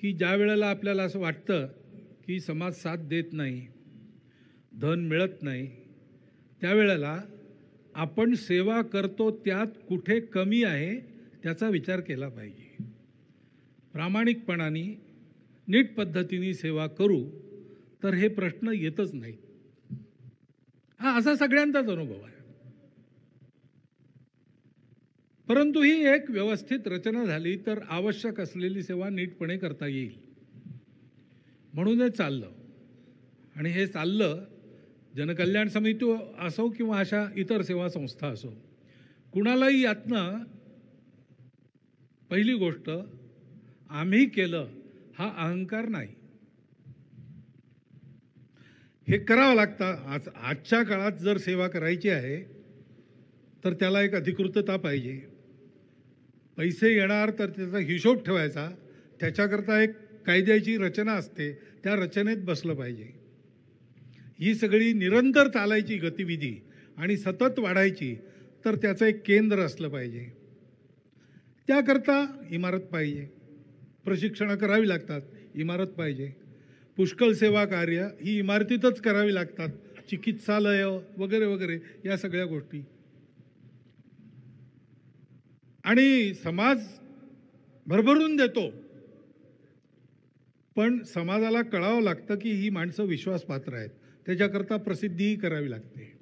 की ज्या वेळेला आपल्याला असं वाटतं की समाज साथ देत नाही धन मिळत नाही त्यावेळेला आपण सेवा करतो त्यात कुठे कमी आहे त्याचा विचार केला पाहिजे प्रामाणिकपणाने नीट पद्धतीने सेवा करू तर हे प्रश्न येतच नाहीत हा असा सगळ्यांचाच अनुभव आहे परंतु ही एक व्यवस्थित रचना झाली तर आवश्यक असलेली सेवा नीटपणे करता येईल म्हणून हे चाललं आणि हे चाललं जनकल्याण समिती असो किंवा अशा इतर सेवा संस्था असो कुणालाही यातनं पहिली गोष्ट आम्ही केलं हा अहंकार नाही हे करावं लागतं आज आजच्या काळात जर सेवा करायची आहे तर त्याला एक अधिकृतता पाहिजे पैसे येणार तर त्याचा हिशोब ठेवायचा त्याच्याकरता एक कायद्याची रचना असते त्या रचनेत बसलं पाहिजे ही सगळी निरंतर चालायची गतिविधी आणि सतत वाढायची तर त्याचं एक केंद्र असलं पाहिजे त्याकरता इमारत पाहिजे प्रशिक्षणं करावी लागतात इमारत पाहिजे पुष्कळ सेवा कार्य ही इमारतीतच करावी लागतात चिकित्सालयं वगैरे वगैरे या सगळ्या गोष्टी आणि समाज भरभरून देतो पण समाजाला कळावं लागतं की ही माणसं विश्वासपात्र आहेत त्याच्याकरता प्रसिद्धीही करावी लागते